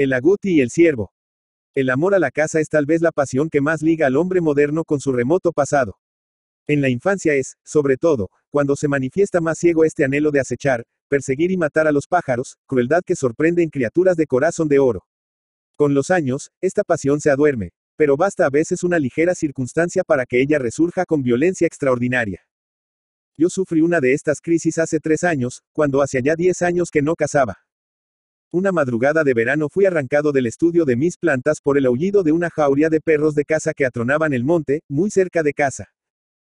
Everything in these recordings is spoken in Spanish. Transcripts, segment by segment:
El aguti y el ciervo. El amor a la casa es tal vez la pasión que más liga al hombre moderno con su remoto pasado. En la infancia es, sobre todo, cuando se manifiesta más ciego este anhelo de acechar, perseguir y matar a los pájaros, crueldad que sorprende en criaturas de corazón de oro. Con los años, esta pasión se aduerme, pero basta a veces una ligera circunstancia para que ella resurja con violencia extraordinaria. Yo sufrí una de estas crisis hace tres años, cuando hacía ya diez años que no cazaba. Una madrugada de verano fui arrancado del estudio de mis plantas por el aullido de una jauría de perros de caza que atronaban el monte, muy cerca de casa.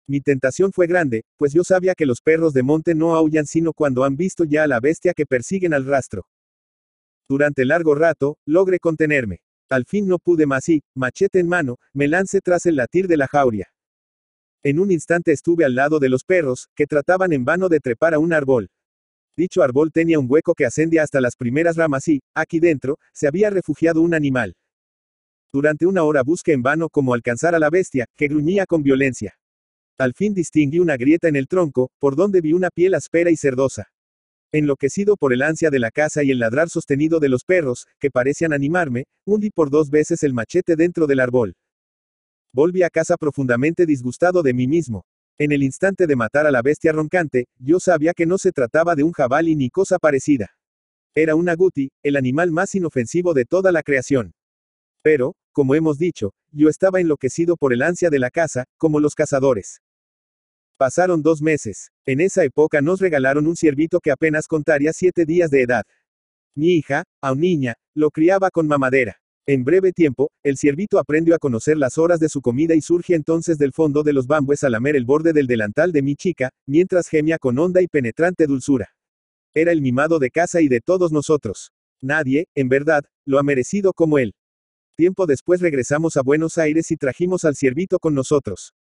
Mi tentación fue grande, pues yo sabía que los perros de monte no aullan sino cuando han visto ya a la bestia que persiguen al rastro. Durante largo rato, logré contenerme. Al fin no pude más y, machete en mano, me lancé tras el latir de la jauría. En un instante estuve al lado de los perros, que trataban en vano de trepar a un árbol. Dicho árbol tenía un hueco que ascendía hasta las primeras ramas y, aquí dentro, se había refugiado un animal. Durante una hora busqué en vano cómo alcanzar a la bestia, que gruñía con violencia. Al fin distinguí una grieta en el tronco, por donde vi una piel áspera y cerdosa. Enloquecido por el ansia de la caza y el ladrar sostenido de los perros, que parecían animarme, hundí por dos veces el machete dentro del árbol. Volví a casa profundamente disgustado de mí mismo. En el instante de matar a la bestia roncante, yo sabía que no se trataba de un jabalí ni cosa parecida. Era un aguti, el animal más inofensivo de toda la creación. Pero, como hemos dicho, yo estaba enloquecido por el ansia de la caza, como los cazadores. Pasaron dos meses. En esa época nos regalaron un ciervito que apenas contaría siete días de edad. Mi hija, aun niña, lo criaba con mamadera. En breve tiempo, el ciervito aprendió a conocer las horas de su comida y surge entonces del fondo de los bambúes a lamer el borde del delantal de mi chica, mientras gemía con honda y penetrante dulzura. Era el mimado de casa y de todos nosotros. Nadie, en verdad, lo ha merecido como él. Tiempo después regresamos a Buenos Aires y trajimos al ciervito con nosotros.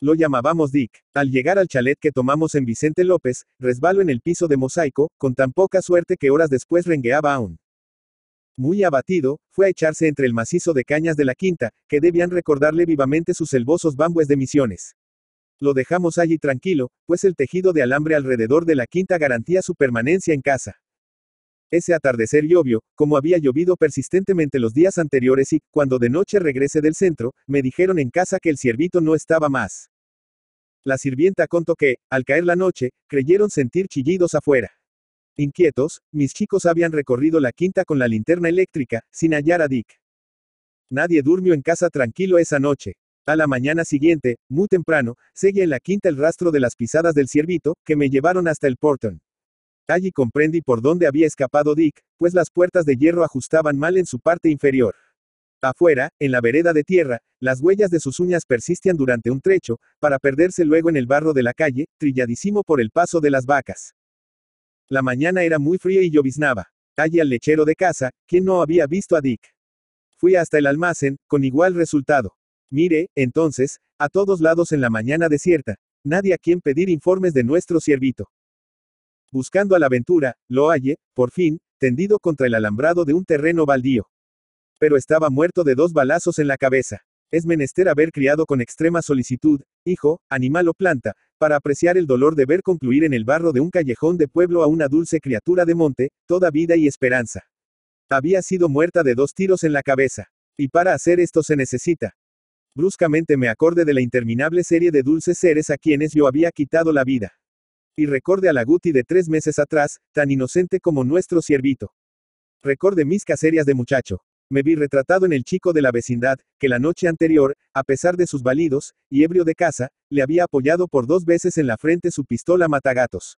Lo llamábamos Dick. Al llegar al chalet que tomamos en Vicente López, resbaló en el piso de mosaico, con tan poca suerte que horas después rengueaba aún. Muy abatido, fue a echarse entre el macizo de cañas de la quinta, que debían recordarle vivamente sus selvosos bambues de misiones. Lo dejamos allí tranquilo, pues el tejido de alambre alrededor de la quinta garantía su permanencia en casa. Ese atardecer llovió, como había llovido persistentemente los días anteriores y, cuando de noche regresé del centro, me dijeron en casa que el ciervito no estaba más. La sirvienta contó que, al caer la noche, creyeron sentir chillidos afuera. Inquietos, mis chicos habían recorrido la quinta con la linterna eléctrica, sin hallar a Dick. Nadie durmió en casa tranquilo esa noche. A la mañana siguiente, muy temprano, seguí en la quinta el rastro de las pisadas del ciervito, que me llevaron hasta el portón. Allí comprendí por dónde había escapado Dick, pues las puertas de hierro ajustaban mal en su parte inferior. Afuera, en la vereda de tierra, las huellas de sus uñas persistían durante un trecho, para perderse luego en el barro de la calle, trilladísimo por el paso de las vacas. La mañana era muy fría y lloviznaba. Allí al lechero de casa, quien no había visto a Dick. Fui hasta el almacén, con igual resultado. Mire, entonces, a todos lados en la mañana desierta, nadie a quien pedir informes de nuestro siervito. Buscando a la aventura, lo hallé, por fin, tendido contra el alambrado de un terreno baldío. Pero estaba muerto de dos balazos en la cabeza. Es menester haber criado con extrema solicitud, hijo, animal o planta, para apreciar el dolor de ver concluir en el barro de un callejón de pueblo a una dulce criatura de monte, toda vida y esperanza. Había sido muerta de dos tiros en la cabeza. Y para hacer esto se necesita. Bruscamente me acordé de la interminable serie de dulces seres a quienes yo había quitado la vida. Y recordé a la Guti de tres meses atrás, tan inocente como nuestro ciervito. Recordé mis caserías de muchacho. Me vi retratado en el chico de la vecindad, que la noche anterior, a pesar de sus balidos y ebrio de casa, le había apoyado por dos veces en la frente su pistola matagatos.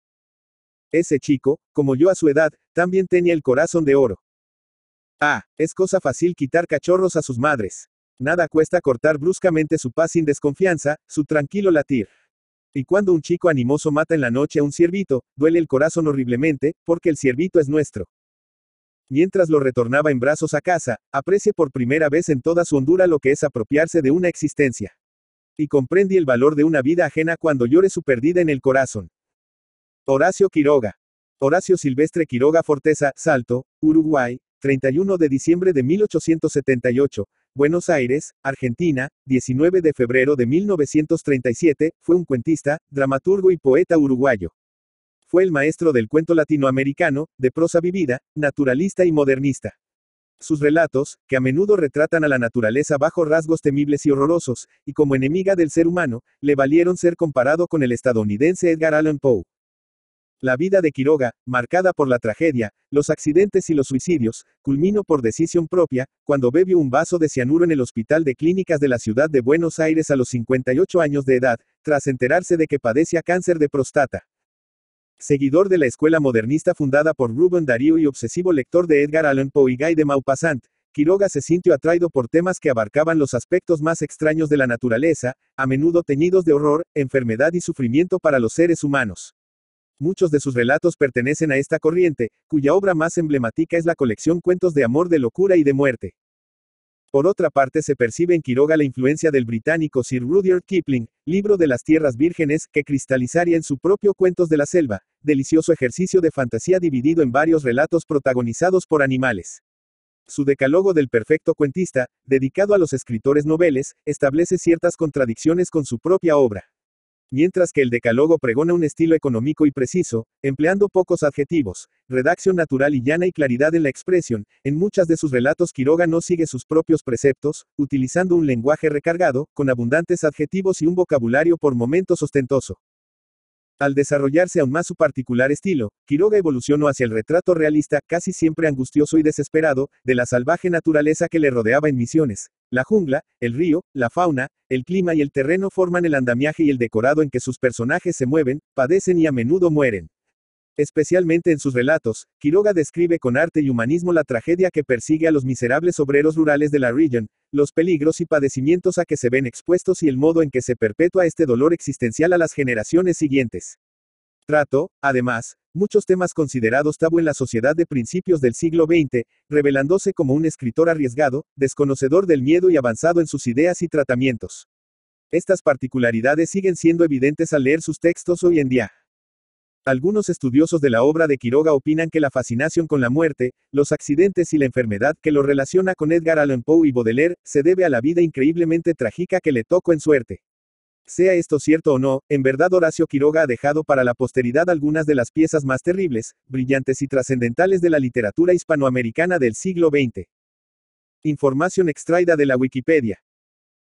Ese chico, como yo a su edad, también tenía el corazón de oro. Ah, es cosa fácil quitar cachorros a sus madres. Nada cuesta cortar bruscamente su paz sin desconfianza, su tranquilo latir. Y cuando un chico animoso mata en la noche a un ciervito, duele el corazón horriblemente, porque el ciervito es nuestro. Mientras lo retornaba en brazos a casa, aprecie por primera vez en toda su hondura lo que es apropiarse de una existencia. Y comprendí el valor de una vida ajena cuando llore su perdida en el corazón. Horacio Quiroga. Horacio Silvestre Quiroga Forteza, Salto, Uruguay, 31 de diciembre de 1878, Buenos Aires, Argentina, 19 de febrero de 1937, fue un cuentista, dramaturgo y poeta uruguayo. Fue el maestro del cuento latinoamericano, de prosa vivida, naturalista y modernista. Sus relatos, que a menudo retratan a la naturaleza bajo rasgos temibles y horrorosos, y como enemiga del ser humano, le valieron ser comparado con el estadounidense Edgar Allan Poe. La vida de Quiroga, marcada por la tragedia, los accidentes y los suicidios, culminó por decisión propia, cuando bebió un vaso de cianuro en el Hospital de Clínicas de la Ciudad de Buenos Aires a los 58 años de edad, tras enterarse de que padecía cáncer de próstata. Seguidor de la escuela modernista fundada por Rubén Darío y obsesivo lector de Edgar Allan Poe y Guy de Maupassant, Quiroga se sintió atraído por temas que abarcaban los aspectos más extraños de la naturaleza, a menudo teñidos de horror, enfermedad y sufrimiento para los seres humanos. Muchos de sus relatos pertenecen a esta corriente, cuya obra más emblemática es la colección Cuentos de Amor de Locura y de Muerte. Por otra parte, se percibe en Quiroga la influencia del británico Sir Rudyard Kipling, libro de las tierras vírgenes, que cristalizaría en su propio Cuentos de la Selva, delicioso ejercicio de fantasía dividido en varios relatos protagonizados por animales. Su decálogo del perfecto cuentista, dedicado a los escritores noveles, establece ciertas contradicciones con su propia obra. Mientras que el Decálogo pregona un estilo económico y preciso, empleando pocos adjetivos, redacción natural y llana y claridad en la expresión, en muchas de sus relatos Quiroga no sigue sus propios preceptos, utilizando un lenguaje recargado, con abundantes adjetivos y un vocabulario por momentos ostentoso. Al desarrollarse aún más su particular estilo, Quiroga evolucionó hacia el retrato realista, casi siempre angustioso y desesperado, de la salvaje naturaleza que le rodeaba en Misiones, la jungla, el río, la fauna, el clima y el terreno forman el andamiaje y el decorado en que sus personajes se mueven, padecen y a menudo mueren. Especialmente en sus relatos, Quiroga describe con arte y humanismo la tragedia que persigue a los miserables obreros rurales de la región, los peligros y padecimientos a que se ven expuestos y el modo en que se perpetúa este dolor existencial a las generaciones siguientes. Trato, además, muchos temas considerados tabú en la sociedad de principios del siglo XX, revelándose como un escritor arriesgado, desconocedor del miedo y avanzado en sus ideas y tratamientos. Estas particularidades siguen siendo evidentes al leer sus textos hoy en día. Algunos estudiosos de la obra de Quiroga opinan que la fascinación con la muerte, los accidentes y la enfermedad que lo relaciona con Edgar Allan Poe y Baudelaire, se debe a la vida increíblemente trágica que le tocó en suerte. Sea esto cierto o no, en verdad Horacio Quiroga ha dejado para la posteridad algunas de las piezas más terribles, brillantes y trascendentales de la literatura hispanoamericana del siglo XX. Información extraída de la Wikipedia.